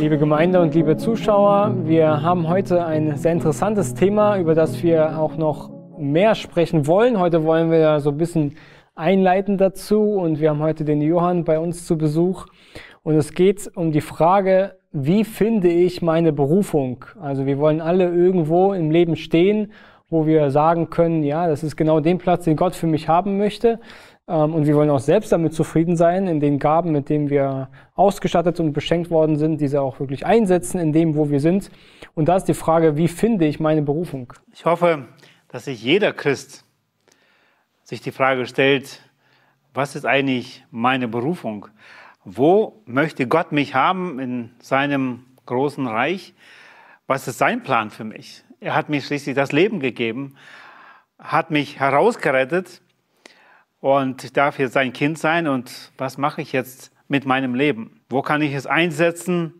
Liebe Gemeinde und liebe Zuschauer, wir haben heute ein sehr interessantes Thema, über das wir auch noch mehr sprechen wollen. Heute wollen wir ja so ein bisschen einleiten dazu und wir haben heute den Johann bei uns zu Besuch. Und es geht um die Frage, wie finde ich meine Berufung? Also wir wollen alle irgendwo im Leben stehen, wo wir sagen können, ja, das ist genau den Platz, den Gott für mich haben möchte. Ähm, und wir wollen auch selbst damit zufrieden sein, in den Gaben, mit denen wir ausgestattet und beschenkt worden sind, diese auch wirklich einsetzen, in dem, wo wir sind. Und da ist die Frage, wie finde ich meine Berufung? Ich hoffe, dass sich jeder Christ sich die Frage stellt, was ist eigentlich meine Berufung? Wo möchte Gott mich haben in seinem großen Reich? Was ist sein Plan für mich? Er hat mir schließlich das Leben gegeben, hat mich herausgerettet und ich darf jetzt sein Kind sein und was mache ich jetzt mit meinem Leben? Wo kann ich es einsetzen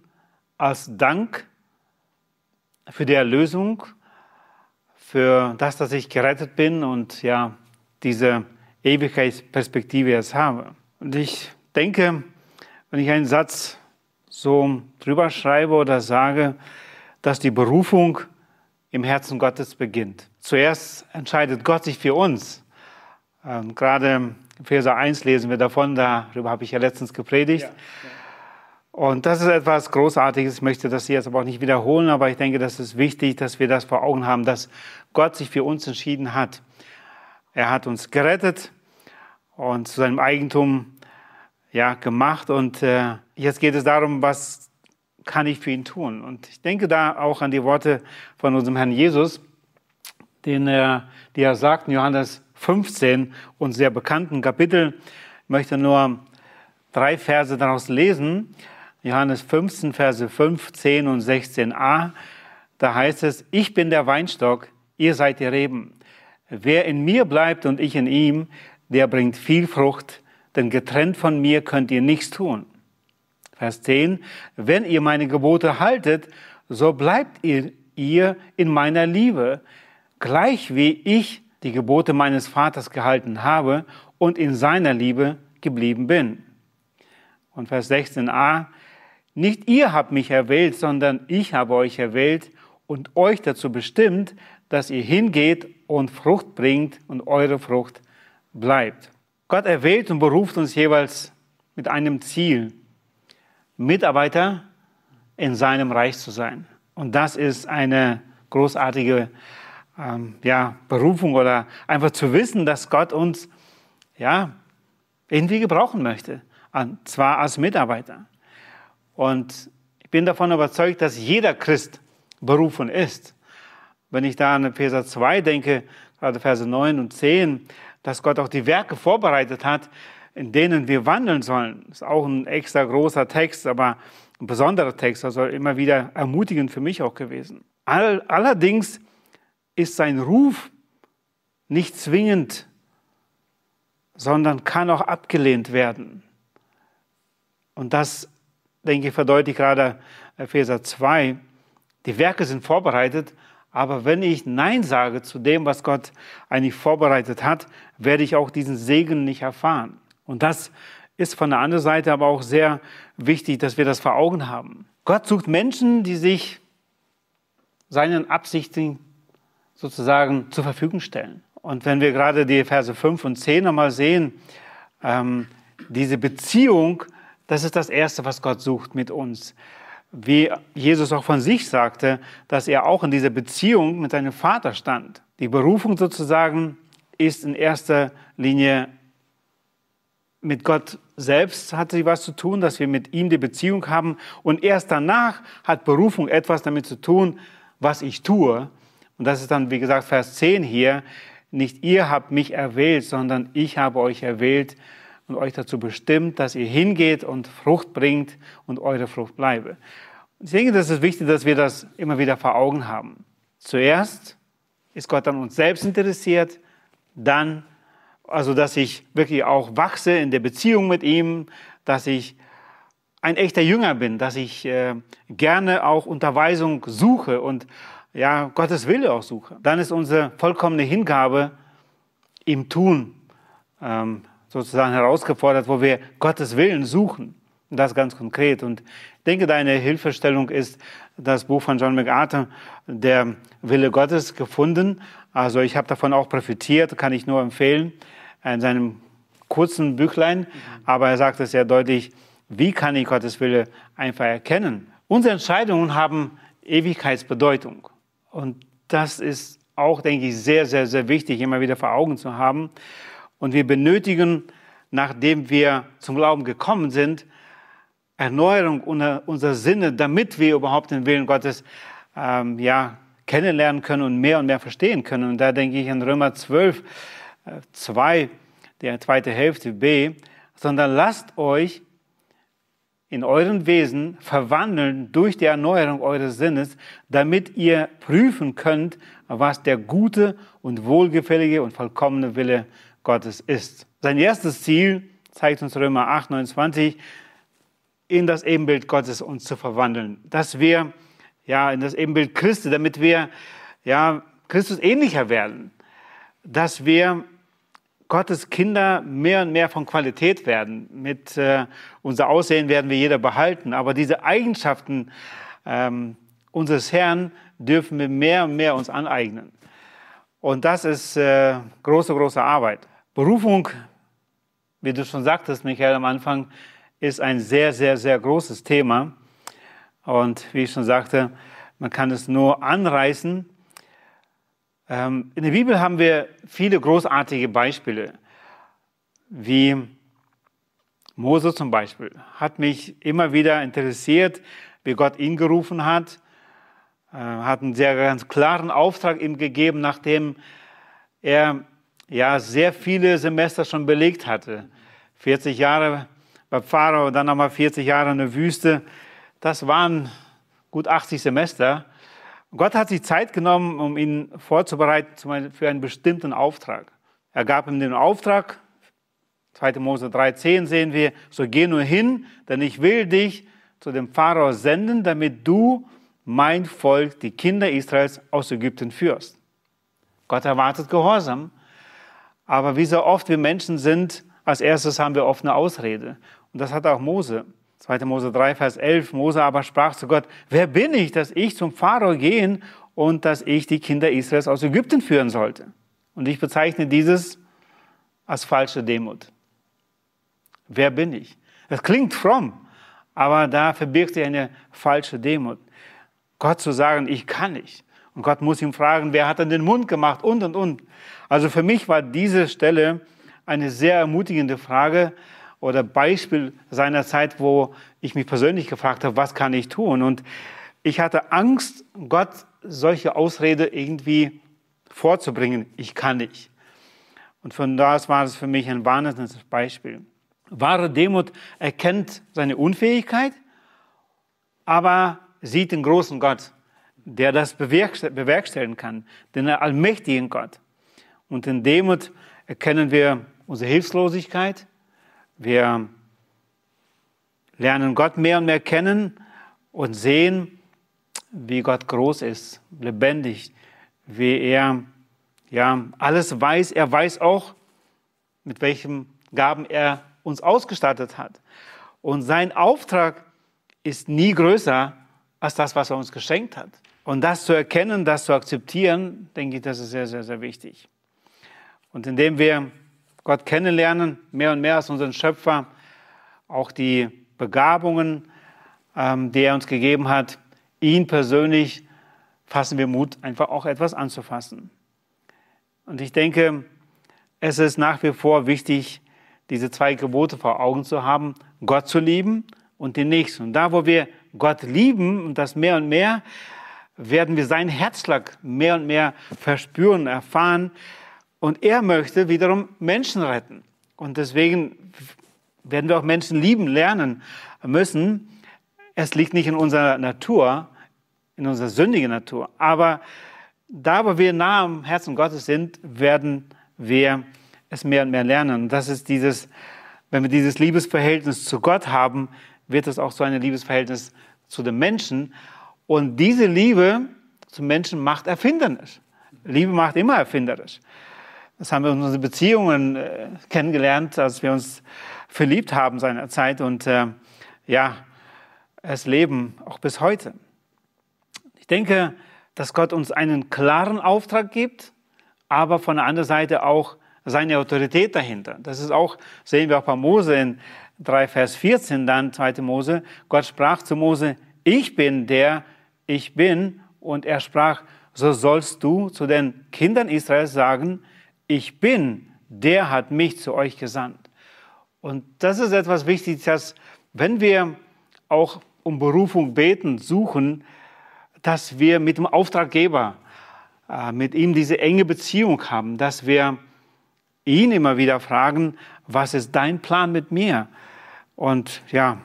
als Dank für die Erlösung, für das, dass ich gerettet bin und ja, diese Ewigkeitsperspektive jetzt habe. Und ich denke, wenn ich einen Satz so drüber schreibe oder sage, dass die Berufung im Herzen Gottes beginnt. Zuerst entscheidet Gott sich für uns und ähm, gerade in Epheser 1 lesen wir davon, darüber habe ich ja letztens gepredigt. Ja, ja. Und das ist etwas Großartiges. Ich möchte das jetzt aber auch nicht wiederholen, aber ich denke, das ist wichtig, dass wir das vor Augen haben, dass Gott sich für uns entschieden hat. Er hat uns gerettet und zu seinem Eigentum ja, gemacht. Und äh, jetzt geht es darum, was kann ich für ihn tun? Und ich denke da auch an die Worte von unserem Herrn Jesus, den, äh, die er sagt in Johannes 15 und sehr bekannten Kapitel. Ich möchte nur drei Verse daraus lesen. Johannes 15, Verse 5, 10 und 16a. Da heißt es, ich bin der Weinstock, ihr seid die Reben. Wer in mir bleibt und ich in ihm, der bringt viel Frucht, denn getrennt von mir könnt ihr nichts tun. Vers 10, wenn ihr meine Gebote haltet, so bleibt ihr, ihr in meiner Liebe, gleich wie ich die Gebote meines Vaters gehalten habe und in seiner Liebe geblieben bin. Und Vers 16a, nicht ihr habt mich erwählt, sondern ich habe euch erwählt und euch dazu bestimmt, dass ihr hingeht und Frucht bringt und eure Frucht bleibt. Gott erwählt und beruft uns jeweils mit einem Ziel, Mitarbeiter in seinem Reich zu sein. Und das ist eine großartige ähm, ja, Berufung oder einfach zu wissen, dass Gott uns ja, irgendwie gebrauchen möchte, und zwar als Mitarbeiter. Und ich bin davon überzeugt, dass jeder Christ berufen ist. Wenn ich da an Epheser 2 denke, gerade Verse 9 und 10, dass Gott auch die Werke vorbereitet hat, in denen wir wandeln sollen. Das ist auch ein extra großer Text, aber ein besonderer Text, also immer wieder ermutigend für mich auch gewesen. All, allerdings ist sein Ruf nicht zwingend, sondern kann auch abgelehnt werden. Und das, denke ich, verdeutlicht gerade Epheser 2. Die Werke sind vorbereitet, aber wenn ich Nein sage zu dem, was Gott eigentlich vorbereitet hat, werde ich auch diesen Segen nicht erfahren. Und das ist von der anderen Seite aber auch sehr wichtig, dass wir das vor Augen haben. Gott sucht Menschen, die sich seinen Absichten sozusagen zur Verfügung stellen. Und wenn wir gerade die Verse 5 und 10 nochmal sehen, ähm, diese Beziehung, das ist das Erste, was Gott sucht mit uns. Wie Jesus auch von sich sagte, dass er auch in dieser Beziehung mit seinem Vater stand. Die Berufung sozusagen ist in erster Linie mit Gott selbst hat sie was zu tun, dass wir mit ihm die Beziehung haben. Und erst danach hat Berufung etwas damit zu tun, was ich tue, und das ist dann, wie gesagt, Vers 10 hier. Nicht ihr habt mich erwählt, sondern ich habe euch erwählt und euch dazu bestimmt, dass ihr hingeht und Frucht bringt und eure Frucht bleibe. Ich denke, das ist wichtig, dass wir das immer wieder vor Augen haben. Zuerst ist Gott an uns selbst interessiert, dann, also dass ich wirklich auch wachse in der Beziehung mit ihm, dass ich ein echter Jünger bin, dass ich äh, gerne auch Unterweisung suche und ja, Gottes Wille auch suche, dann ist unsere vollkommene Hingabe im Tun ähm, sozusagen herausgefordert, wo wir Gottes Willen suchen. Und das ganz konkret. Und ich denke, deine Hilfestellung ist das Buch von John MacArthur, Der Wille Gottes, gefunden. Also ich habe davon auch profitiert, kann ich nur empfehlen, in seinem kurzen Büchlein. Mhm. Aber er sagt es sehr deutlich, wie kann ich Gottes Wille einfach erkennen? Unsere Entscheidungen haben Ewigkeitsbedeutung. Und das ist auch, denke ich, sehr, sehr, sehr wichtig, immer wieder vor Augen zu haben. Und wir benötigen, nachdem wir zum Glauben gekommen sind, Erneuerung unserer Sinne, damit wir überhaupt den Willen Gottes ähm, ja, kennenlernen können und mehr und mehr verstehen können. Und da denke ich an Römer 12, 2, äh, der zweite Hälfte b, sondern lasst euch in euren Wesen verwandeln durch die Erneuerung eures Sinnes, damit ihr prüfen könnt, was der gute und wohlgefällige und vollkommene Wille Gottes ist. Sein erstes Ziel zeigt uns Römer 8, 29, in das Ebenbild Gottes uns zu verwandeln, dass wir ja in das Ebenbild Christi, damit wir ja Christus ähnlicher werden, dass wir Gottes Kinder mehr und mehr von Qualität werden. Mit äh, unser Aussehen werden wir jeder behalten, aber diese Eigenschaften ähm, unseres Herrn dürfen wir mehr und mehr uns aneignen. Und das ist äh, große, große Arbeit. Berufung, wie du schon sagtest, Michael, am Anfang, ist ein sehr, sehr, sehr großes Thema. Und wie ich schon sagte, man kann es nur anreißen, ähm, in der Bibel haben wir viele großartige Beispiele, wie Mose zum Beispiel. Hat mich immer wieder interessiert, wie Gott ihn gerufen hat, äh, hat einen sehr ganz klaren Auftrag ihm gegeben, nachdem er ja sehr viele Semester schon belegt hatte. 40 Jahre bei Pharao, dann nochmal 40 Jahre in der Wüste. Das waren gut 80 Semester. Gott hat sich Zeit genommen, um ihn vorzubereiten für einen bestimmten Auftrag. Er gab ihm den Auftrag, 2. Mose 3,10 sehen wir, so geh nur hin, denn ich will dich zu dem Pharao senden, damit du mein Volk, die Kinder Israels, aus Ägypten führst. Gott erwartet Gehorsam, aber wie so oft wir Menschen sind, als erstes haben wir offene Ausrede. Und das hat auch Mose. 2. Mose 3, Vers 11. Mose aber sprach zu Gott, wer bin ich, dass ich zum Pharao gehen und dass ich die Kinder Israels aus Ägypten führen sollte? Und ich bezeichne dieses als falsche Demut. Wer bin ich? Das klingt fromm, aber da verbirgt sich eine falsche Demut. Gott zu sagen, ich kann nicht. Und Gott muss ihm fragen, wer hat denn den Mund gemacht und und und. Also für mich war diese Stelle eine sehr ermutigende Frage, oder Beispiel seiner Zeit, wo ich mich persönlich gefragt habe, was kann ich tun? Und ich hatte Angst, Gott solche Ausrede irgendwie vorzubringen. Ich kann nicht. Und von da aus war es für mich ein warnendes Beispiel. Wahre Demut erkennt seine Unfähigkeit, aber sieht den großen Gott, der das bewerkstelligen kann, den allmächtigen Gott. Und in Demut erkennen wir unsere Hilflosigkeit, wir lernen Gott mehr und mehr kennen und sehen, wie Gott groß ist, lebendig, wie er ja alles weiß. Er weiß auch, mit welchen Gaben er uns ausgestattet hat. Und sein Auftrag ist nie größer als das, was er uns geschenkt hat. Und das zu erkennen, das zu akzeptieren, denke ich, das ist sehr, sehr, sehr wichtig. Und indem wir Gott kennenlernen, mehr und mehr als unseren Schöpfer, auch die Begabungen, ähm, die er uns gegeben hat, ihn persönlich fassen wir Mut, einfach auch etwas anzufassen. Und ich denke, es ist nach wie vor wichtig, diese zwei Gebote vor Augen zu haben, Gott zu lieben und den Nächsten. Und da, wo wir Gott lieben und das mehr und mehr, werden wir seinen Herzschlag mehr und mehr verspüren, erfahren, und er möchte wiederum Menschen retten. Und deswegen werden wir auch Menschen lieben lernen müssen. Es liegt nicht in unserer Natur, in unserer sündigen Natur. Aber da, wo wir nah am Herzen Gottes sind, werden wir es mehr und mehr lernen. Und das ist dieses, wenn wir dieses Liebesverhältnis zu Gott haben, wird es auch so ein Liebesverhältnis zu den Menschen. Und diese Liebe zu Menschen macht erfinderisch. Liebe macht immer erfinderisch. Das haben wir in unseren Beziehungen äh, kennengelernt, als wir uns verliebt haben seinerzeit und äh, ja, es leben auch bis heute. Ich denke, dass Gott uns einen klaren Auftrag gibt, aber von der anderen Seite auch seine Autorität dahinter. Das ist auch, sehen wir auch bei Mose in 3 Vers 14 dann, 2. Mose. Gott sprach zu Mose, ich bin der, ich bin. Und er sprach, so sollst du zu den Kindern Israels sagen, ich bin, der hat mich zu euch gesandt. Und das ist etwas Wichtiges, dass wenn wir auch um Berufung beten, suchen, dass wir mit dem Auftraggeber, äh, mit ihm diese enge Beziehung haben, dass wir ihn immer wieder fragen, was ist dein Plan mit mir? Und ja,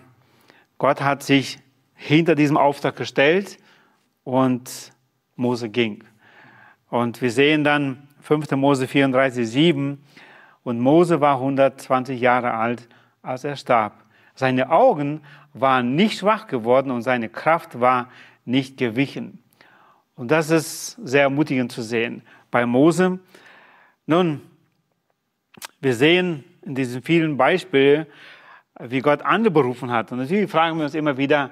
Gott hat sich hinter diesem Auftrag gestellt und Mose ging. Und wir sehen dann 5. Mose 34, 7. Und Mose war 120 Jahre alt, als er starb. Seine Augen waren nicht schwach geworden und seine Kraft war nicht gewichen. Und das ist sehr ermutigend zu sehen bei Mose. Nun, wir sehen in diesen vielen Beispielen, wie Gott andere berufen hat. Und natürlich fragen wir uns immer wieder,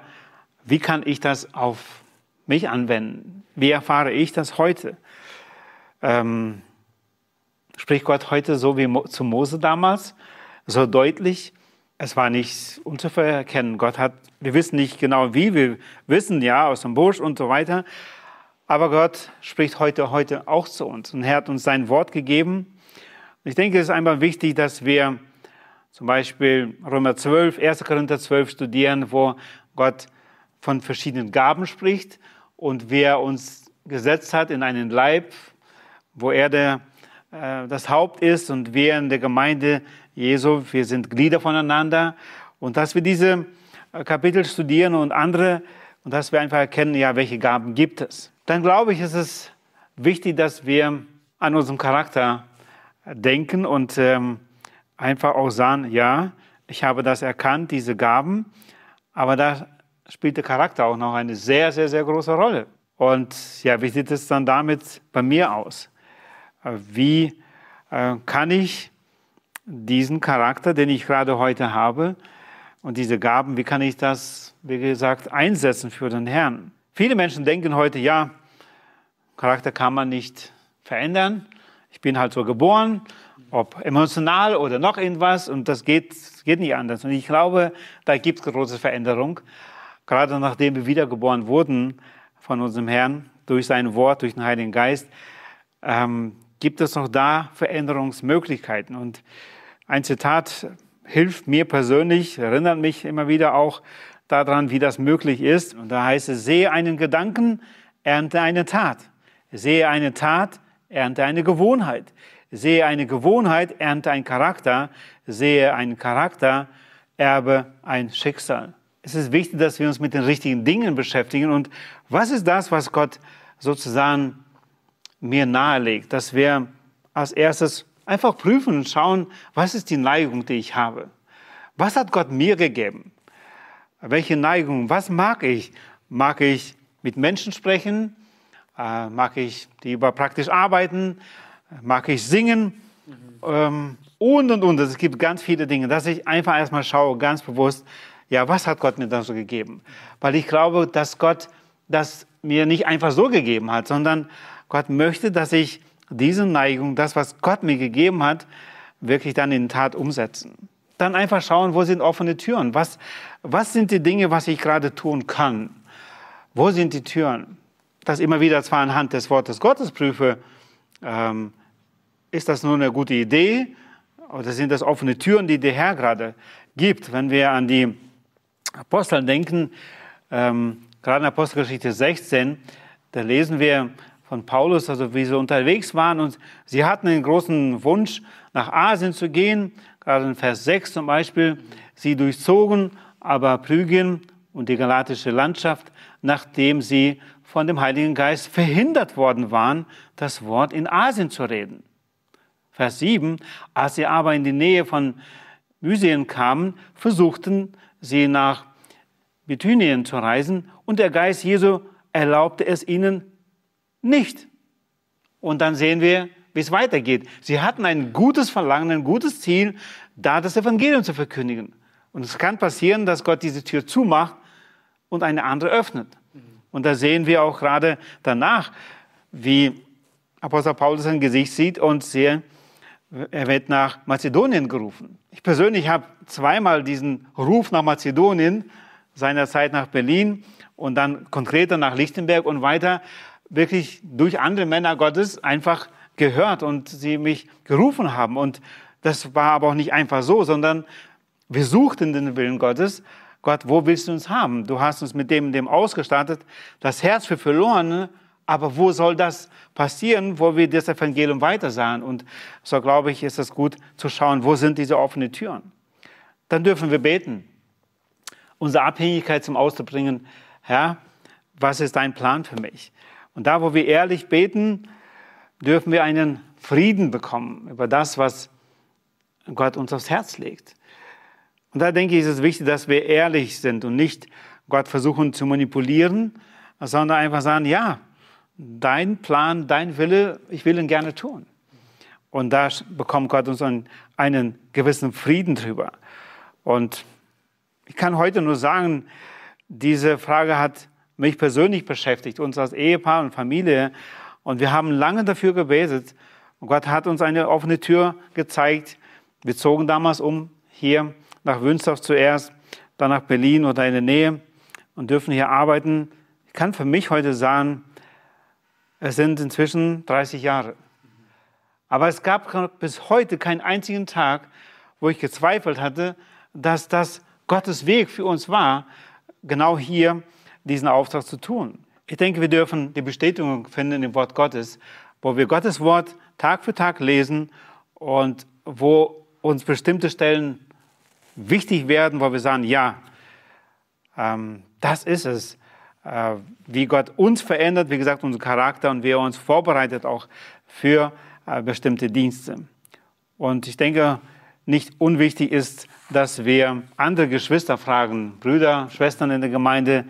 wie kann ich das auf mich anwenden? Wie erfahre ich das heute? ähm, spricht Gott heute so wie Mo zu Mose damals, so deutlich. Es war nicht unzuverkennen. Gott hat, wir wissen nicht genau wie, wir wissen ja aus dem Busch und so weiter. Aber Gott spricht heute, heute auch zu uns und er hat uns sein Wort gegeben. Und ich denke, es ist einmal wichtig, dass wir zum Beispiel Römer 12, 1. Korinther 12 studieren, wo Gott von verschiedenen Gaben spricht und wer uns gesetzt hat in einen Leib, wo er der, äh, das Haupt ist und wir in der Gemeinde Jesu, wir sind Glieder voneinander. Und dass wir diese äh, Kapitel studieren und andere und dass wir einfach erkennen, ja, welche Gaben gibt es. Dann glaube ich, ist es wichtig, dass wir an unserem Charakter denken und ähm, einfach auch sagen, ja, ich habe das erkannt, diese Gaben, aber da spielt der Charakter auch noch eine sehr, sehr, sehr große Rolle. Und ja, wie sieht es dann damit bei mir aus? Äh, wie äh, kann ich diesen Charakter, den ich gerade heute habe, und diese Gaben, wie kann ich das, wie gesagt, einsetzen für den Herrn? Viele Menschen denken heute, ja, Charakter kann man nicht verändern. Ich bin halt so geboren, ob emotional oder noch irgendwas, und das geht, geht nicht anders. Und ich glaube, da gibt es große Veränderung. Gerade nachdem wir wiedergeboren wurden von unserem Herrn durch sein Wort, durch den Heiligen Geist, ähm, gibt es noch da Veränderungsmöglichkeiten? Und ein Zitat hilft mir persönlich, erinnert mich immer wieder auch daran, wie das möglich ist. Und da heißt es, sehe einen Gedanken, ernte eine Tat. Sehe eine Tat, ernte eine Gewohnheit. Sehe eine Gewohnheit, ernte ein Charakter. Sehe einen Charakter, erbe ein Schicksal. Es ist wichtig, dass wir uns mit den richtigen Dingen beschäftigen. Und was ist das, was Gott sozusagen mir nahelegt, dass wir als erstes einfach prüfen und schauen, was ist die Neigung, die ich habe? Was hat Gott mir gegeben? Welche Neigung? Was mag ich? Mag ich mit Menschen sprechen? Äh, mag ich die über praktisch arbeiten? Mag ich singen? Mhm. und und und. Es gibt ganz viele Dinge, dass ich einfach erstmal schaue, ganz bewusst, ja, was hat Gott mir dann so gegeben? Weil ich glaube, dass Gott das mir nicht einfach so gegeben hat, sondern Gott möchte, dass ich diese Neigung, das, was Gott mir gegeben hat, wirklich dann in Tat umsetzen. Dann einfach schauen, wo sind offene Türen? Was, was sind die Dinge, was ich gerade tun kann? Wo sind die Türen? Das immer wieder zwar anhand des Wortes Gottes prüfe, ähm, ist das nur eine gute Idee oder sind das offene Türen, die der Herr gerade gibt? Wenn wir an die Apostel denken, ähm, gerade in Apostelgeschichte 16, da lesen wir, von Paulus, also wie sie unterwegs waren und sie hatten den großen Wunsch, nach Asien zu gehen. Gerade in Vers 6 zum Beispiel, sie durchzogen aber Phrygien und die galatische Landschaft, nachdem sie von dem Heiligen Geist verhindert worden waren, das Wort in Asien zu reden. Vers 7, als sie aber in die Nähe von Mysien kamen, versuchten sie nach Bithynien zu reisen und der Geist Jesu erlaubte es ihnen nicht. Und dann sehen wir, wie es weitergeht. Sie hatten ein gutes Verlangen, ein gutes Ziel, da das Evangelium zu verkündigen. Und es kann passieren, dass Gott diese Tür zumacht und eine andere öffnet. Und da sehen wir auch gerade danach, wie Apostel Paulus sein Gesicht sieht und sehr, er wird nach Mazedonien gerufen. Ich persönlich habe zweimal diesen Ruf nach Mazedonien, seinerzeit nach Berlin und dann konkreter nach Lichtenberg und weiter wirklich durch andere Männer Gottes einfach gehört und sie mich gerufen haben. Und das war aber auch nicht einfach so, sondern wir suchten den Willen Gottes. Gott, wo willst du uns haben? Du hast uns mit dem und dem ausgestattet, das Herz für verloren, aber wo soll das passieren, wo wir das Evangelium weitersahen? Und so glaube ich, ist es gut zu schauen, wo sind diese offenen Türen? Dann dürfen wir beten, unsere Abhängigkeit zum Auszubringen. Herr, was ist dein Plan für mich? Und da, wo wir ehrlich beten, dürfen wir einen Frieden bekommen über das, was Gott uns aufs Herz legt. Und da denke ich, ist es wichtig, dass wir ehrlich sind und nicht Gott versuchen zu manipulieren, sondern einfach sagen, ja, dein Plan, dein Wille, ich will ihn gerne tun. Und da bekommt Gott uns einen, einen gewissen Frieden drüber. Und ich kann heute nur sagen, diese Frage hat mich persönlich beschäftigt, uns als Ehepaar und Familie. Und wir haben lange dafür gebetet. Und Gott hat uns eine offene Tür gezeigt. Wir zogen damals um hier nach Wünsdorf zuerst, dann nach Berlin oder in der Nähe und dürfen hier arbeiten. Ich kann für mich heute sagen, es sind inzwischen 30 Jahre. Aber es gab bis heute keinen einzigen Tag, wo ich gezweifelt hatte, dass das Gottes Weg für uns war, genau hier diesen Auftrag zu tun. Ich denke, wir dürfen die Bestätigung finden im Wort Gottes, wo wir Gottes Wort Tag für Tag lesen und wo uns bestimmte Stellen wichtig werden, wo wir sagen, ja, ähm, das ist es, äh, wie Gott uns verändert, wie gesagt, unseren Charakter und wie er uns vorbereitet auch für äh, bestimmte Dienste. Und ich denke, nicht unwichtig ist, dass wir andere Geschwister fragen, Brüder, Schwestern in der Gemeinde,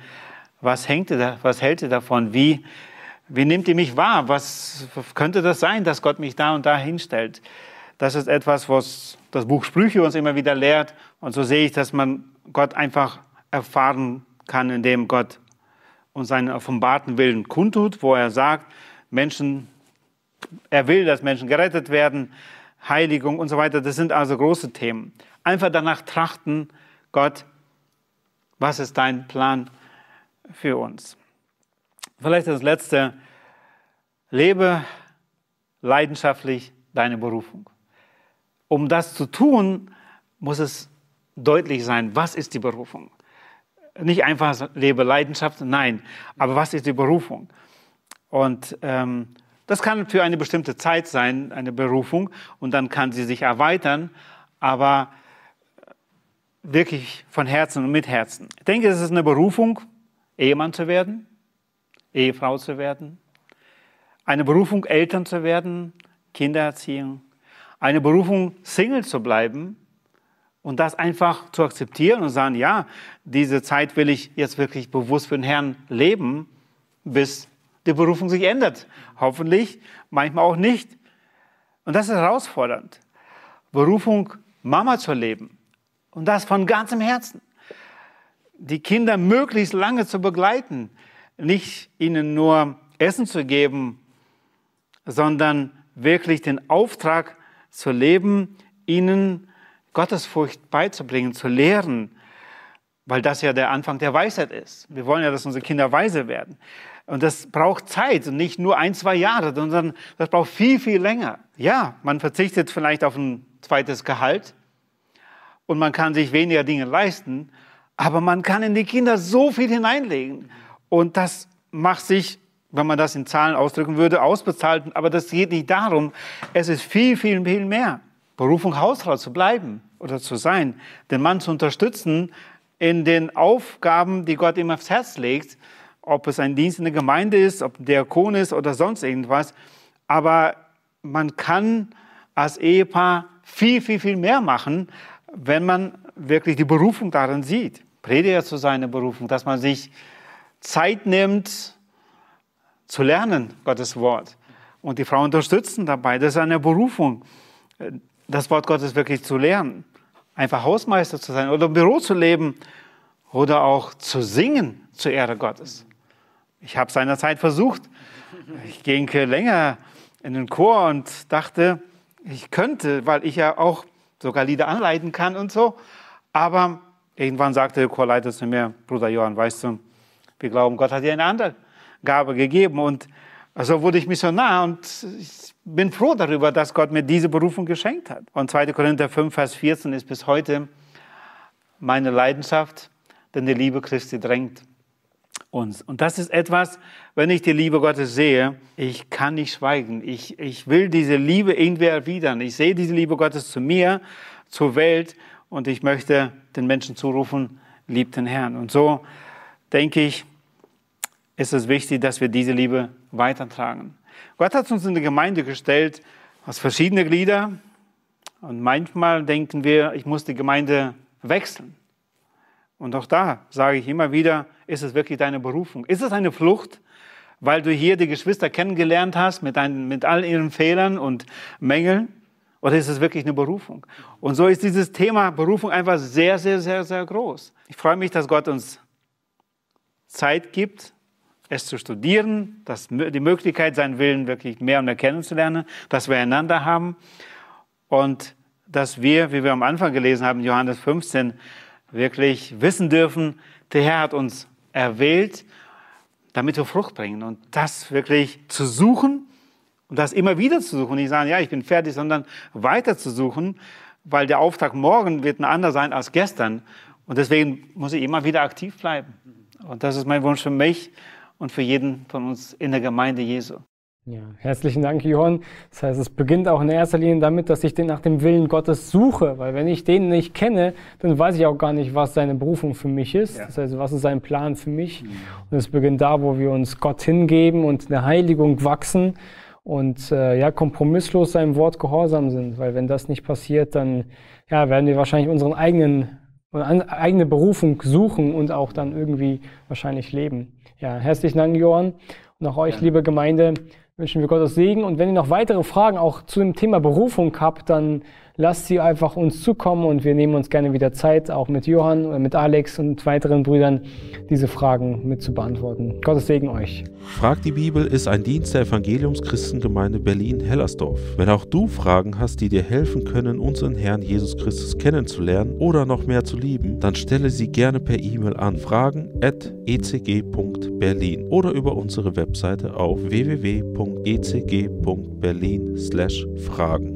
was, hängt ihr, was hält ihr davon? Wie, wie nimmt ihr mich wahr? Was könnte das sein, dass Gott mich da und da hinstellt? Das ist etwas, was das Buch Sprüche uns immer wieder lehrt. Und so sehe ich, dass man Gott einfach erfahren kann, indem Gott uns seinen offenbarten Willen kundtut, wo er sagt, Menschen, er will, dass Menschen gerettet werden, Heiligung und so weiter. Das sind also große Themen. Einfach danach trachten, Gott, was ist dein Plan? für uns. Vielleicht das letzte, lebe leidenschaftlich deine Berufung. Um das zu tun, muss es deutlich sein, was ist die Berufung. Nicht einfach lebe Leidenschaft, nein, aber was ist die Berufung? Und ähm, das kann für eine bestimmte Zeit sein, eine Berufung, und dann kann sie sich erweitern, aber wirklich von Herzen und mit Herzen. Ich denke, es ist eine Berufung, Ehemann zu werden, Ehefrau zu werden, eine Berufung, Eltern zu werden, Kindererziehung, eine Berufung, Single zu bleiben und das einfach zu akzeptieren und sagen, ja, diese Zeit will ich jetzt wirklich bewusst für den Herrn leben, bis die Berufung sich ändert. Hoffentlich, manchmal auch nicht. Und das ist herausfordernd. Berufung, Mama zu leben. Und das von ganzem Herzen die Kinder möglichst lange zu begleiten, nicht ihnen nur Essen zu geben, sondern wirklich den Auftrag zu leben, ihnen Gottesfurcht beizubringen, zu lehren, weil das ja der Anfang der Weisheit ist. Wir wollen ja, dass unsere Kinder weise werden. Und das braucht Zeit und nicht nur ein, zwei Jahre, sondern das braucht viel, viel länger. Ja, man verzichtet vielleicht auf ein zweites Gehalt und man kann sich weniger Dinge leisten, aber man kann in die Kinder so viel hineinlegen. Und das macht sich, wenn man das in Zahlen ausdrücken würde, ausbezahlt. Aber das geht nicht darum. Es ist viel, viel, viel mehr. Berufung, Hausfrau zu bleiben oder zu sein, den Mann zu unterstützen in den Aufgaben, die Gott ihm aufs Herz legt, ob es ein Dienst in der Gemeinde ist, ob Diakon ist oder sonst irgendwas. Aber man kann als Ehepaar viel, viel, viel mehr machen, wenn man wirklich die Berufung darin sieht, Prediger zu sein, eine Berufung, dass man sich Zeit nimmt, zu lernen, Gottes Wort. Und die Frauen unterstützen dabei. Das ist eine Berufung, das Wort Gottes wirklich zu lernen. Einfach Hausmeister zu sein oder im Büro zu leben oder auch zu singen zur Ehre Gottes. Ich habe seinerzeit versucht. Ich ging länger in den Chor und dachte, ich könnte, weil ich ja auch sogar Lieder anleiten kann und so. Aber irgendwann sagte der Chorleiter zu mir, Bruder Johann, weißt du, wir glauben, Gott hat dir eine andere Gabe gegeben. Und so wurde ich Missionar und ich bin froh darüber, dass Gott mir diese Berufung geschenkt hat. Und 2. Korinther 5, Vers 14 ist bis heute meine Leidenschaft, denn die Liebe Christi drängt uns. Und das ist etwas, wenn ich die Liebe Gottes sehe, ich kann nicht schweigen. Ich, ich will diese Liebe irgendwie erwidern. Ich sehe diese Liebe Gottes zu mir, zur Welt und ich möchte den Menschen zurufen, lieb den Herrn. Und so denke ich, ist es wichtig, dass wir diese Liebe weitertragen. Gott hat uns in die Gemeinde gestellt aus verschiedenen Glieder Und manchmal denken wir, ich muss die Gemeinde wechseln. Und auch da sage ich immer wieder, ist es wirklich deine Berufung? Ist es eine Flucht, weil du hier die Geschwister kennengelernt hast mit, deinen, mit all ihren Fehlern und Mängeln? Oder ist es wirklich eine Berufung? Und so ist dieses Thema Berufung einfach sehr, sehr, sehr, sehr groß. Ich freue mich, dass Gott uns Zeit gibt, es zu studieren, dass die Möglichkeit, seinen Willen wirklich mehr und mehr kennenzulernen, dass wir einander haben und dass wir, wie wir am Anfang gelesen haben, Johannes 15, wirklich wissen dürfen, der Herr hat uns erwählt, damit wir Frucht bringen und das wirklich zu suchen und das immer wieder zu suchen, nicht sagen, ja, ich bin fertig, sondern weiter zu suchen, weil der Auftrag morgen wird ein anderer sein als gestern. Und deswegen muss ich immer wieder aktiv bleiben. Und das ist mein Wunsch für mich und für jeden von uns in der Gemeinde Jesu. Ja, herzlichen Dank, Johann. Das heißt, es beginnt auch in erster Linie damit, dass ich den nach dem Willen Gottes suche, weil wenn ich den nicht kenne, dann weiß ich auch gar nicht, was seine Berufung für mich ist. Ja. Das heißt, was ist sein Plan für mich? Mhm. Und es beginnt da, wo wir uns Gott hingeben und in der Heiligung wachsen und äh, ja, kompromisslos seinem Wort gehorsam sind, weil wenn das nicht passiert, dann ja, werden wir wahrscheinlich unseren eigenen eigene Berufung suchen und auch dann irgendwie wahrscheinlich leben. Ja, herzlichen Dank, Johann. Und auch euch, ja. liebe Gemeinde, wünschen wir Gottes Segen. Und wenn ihr noch weitere Fragen auch zu dem Thema Berufung habt, dann lasst sie einfach uns zukommen und wir nehmen uns gerne wieder Zeit, auch mit Johann, mit Alex und weiteren Brüdern, diese Fragen mit zu beantworten. Gottes Segen euch. Frag die Bibel ist ein Dienst der Evangeliumschristengemeinde Berlin-Hellersdorf. Wenn auch du Fragen hast, die dir helfen können, unseren Herrn Jesus Christus kennenzulernen oder noch mehr zu lieben, dann stelle sie gerne per E-Mail an fragen.ecg.berlin oder über unsere Webseite auf www.ecg.berlin/fragen.